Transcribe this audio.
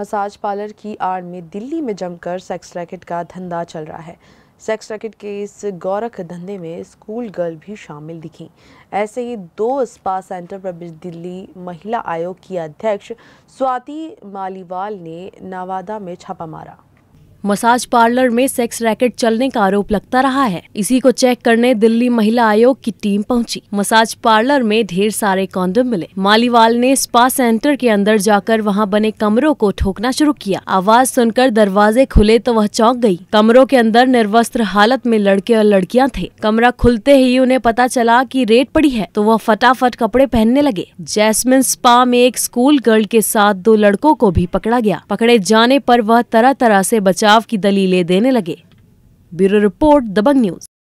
Massage parlour की आड़ में दिल्ली में जमकर सेक्स रैकेट का धंधा चल रहा है सेक्स रैकेट के इस गौरख धंधे में स्कूल गर्ल भी शामिल दिखी ऐसे ही दो स्पा सेंटर पर दिल्ली महिला आयोग की अध्यक्ष स्वाति मालीवाल ने नवादा में छापा मारा मसाज पार्लर में सेक्स रैकेट चलने का आरोप लगता रहा है इसी को चेक करने दिल्ली महिला आयोग की टीम पहुंची। मसाज पार्लर में ढेर सारे कॉन्डम मिले मालीवाल ने स्पा सेंटर के अंदर जाकर वहां बने कमरों को ठोकना शुरू किया आवाज सुनकर दरवाजे खुले तो वह चौंक गई। कमरों के अंदर निर्वस्त्र हालत में लड़के और लड़कियाँ थे कमरा खुलते ही उन्हें पता चला की रेट पड़ी है तो वह फटाफट कपड़े पहनने लगे जैसमिन स्पा में एक स्कूल गर्ल के साथ दो लड़कों को भी पकड़ा गया पकड़े जाने पर वह तरह तरह ऐसी बचा बचाव की दलीलें देने लगे ब्यूरो रिपोर्ट दबंग न्यूज